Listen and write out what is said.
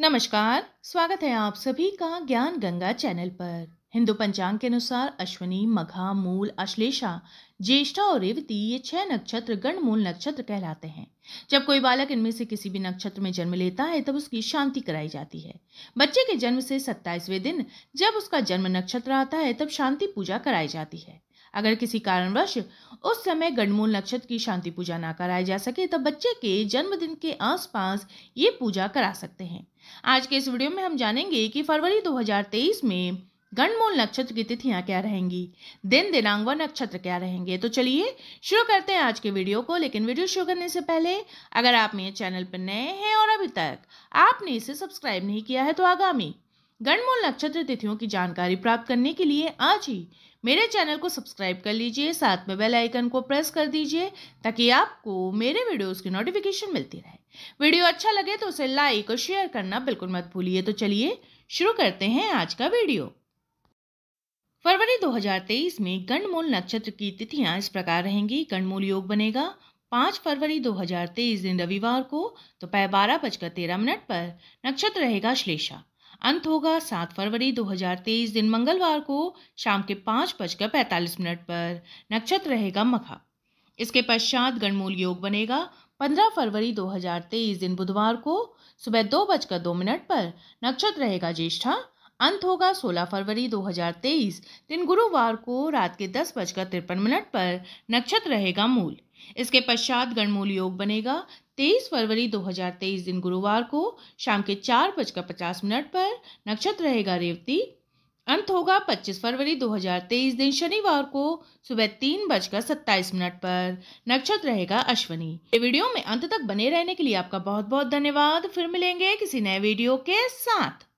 नमस्कार स्वागत है आप सभी का ज्ञान गंगा चैनल पर हिंदू पंचांग के अनुसार अश्वनी मघा मूल अश्लेषा ज्येष्ठा और रेवती ये छह नक्षत्र गण मूल नक्षत्र कहलाते हैं जब कोई बालक इनमें से किसी भी नक्षत्र में जन्म लेता है तब उसकी शांति कराई जाती है बच्चे के जन्म से सत्ताईसवें दिन जब उसका जन्म नक्षत्र आता है तब शांति पूजा कराई जाती है अगर किसी कारणवश उस समय गणमूल नक्षत्र की शांति पूजा ना कराई जा सके तो बच्चे के जन्मदिन के आसपास ये पूजा करा सकते हैं आज के इस वीडियो में हम जानेंगे कि फरवरी 2023 में गणमूल नक्षत्र की तिथियां क्या रहेंगी दिन दिनांग व नक्षत्र क्या रहेंगे तो चलिए शुरू करते हैं आज के वीडियो को लेकिन वीडियो शुरू करने से पहले अगर आप मेरे चैनल पर नए हैं और अभी तक आपने इसे सब्सक्राइब नहीं किया है तो आगामी गणमूल नक्षत्र तिथियों की जानकारी प्राप्त करने के लिए आज ही मेरे चैनल को सब्सक्राइब कर लीजिए साथ में बेल आइकन को प्रेस कर दीजिए ताकि आपको मेरे वीडियोस की नोटिफिकेशन मिलती रहे वीडियो अच्छा लगे तो उसे लाइक और शेयर करना बिल्कुल मत भूलिए तो चलिए शुरू करते हैं आज का वीडियो फरवरी 2023 में गणमूल नक्षत्र की तिथियां इस प्रकार रहेंगी गणमूल योग बनेगा पाँच फरवरी 2023 दिन रविवार को दोपहर तो बारह बजकर तेरह मिनट पर नक्षत्र रहेगा श्लेषा अंत होगा सात फरवरी 2023 दिन मंगलवार को शाम के पाँच बजकर पैंतालीस मिनट पर नक्षत्र रहेगा मखा इसके पश्चात गणमूल योग बनेगा पंद्रह फरवरी 2023 दिन बुधवार को सुबह दो बजकर दो मिनट पर नक्षत्र रहेगा ज्येष्ठा अंत होगा 16 फरवरी 2023 दिन गुरुवार को रात के दस बजकर तिरपन मिनट पर नक्षत्र रहेगा मूल इसके पश्चात गणमूल योग बनेगा 23 फरवरी 2023 दिन गुरुवार को शाम के चार बजकर पचास मिनट पर नक्षत्र रहेगा रेवती अंत होगा 25 फरवरी 2023 दिन शनिवार को सुबह तीन बजकर सत्ताईस मिनट पर नक्षत्र रहेगा अश्वनी ये वीडियो में अंत तक बने रहने के लिए आपका बहुत बहुत धन्यवाद फिर मिलेंगे किसी नए वीडियो के साथ